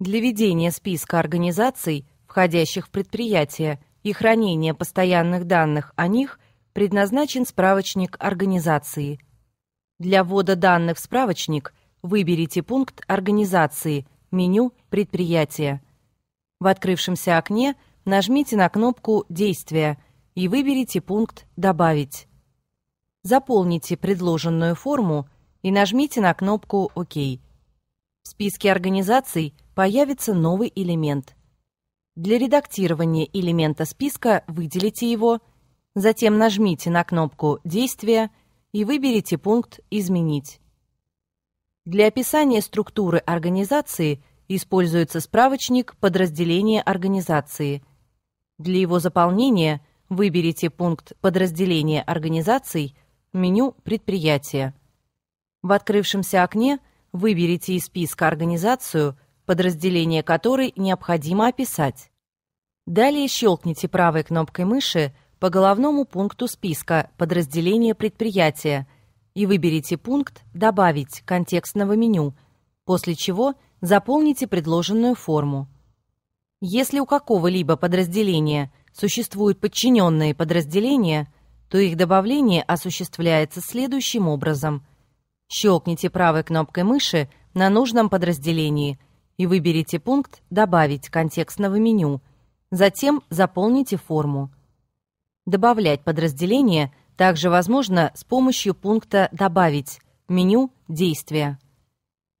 для ведения списка организаций, входящих в предприятие, и хранения постоянных данных о них предназначен справочник организации. Для ввода данных в справочник выберите пункт организации, меню «Предприятие». В открывшемся окне нажмите на кнопку «Действия» и выберите пункт «Добавить». Заполните предложенную форму и нажмите на кнопку «Ок». В списке организаций – появится новый элемент. Для редактирования элемента списка выделите его, затем нажмите на кнопку «Действия» и выберите пункт «Изменить». Для описания структуры организации используется справочник «Подразделение организации». Для его заполнения выберите пункт «Подразделение организаций» меню «Предприятия». В открывшемся окне выберите из списка организацию, подразделение которой необходимо описать. Далее щелкните правой кнопкой мыши по головному пункту списка «Подразделение предприятия» и выберите пункт «Добавить» контекстного меню, после чего заполните предложенную форму. Если у какого-либо подразделения существуют подчиненные подразделения, то их добавление осуществляется следующим образом. Щелкните правой кнопкой мыши на нужном подразделении – и выберите пункт «Добавить контекстного меню», затем заполните форму. Добавлять подразделение также возможно с помощью пункта «Добавить» меню «Действия».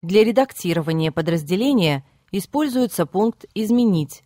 Для редактирования подразделения используется пункт «Изменить»,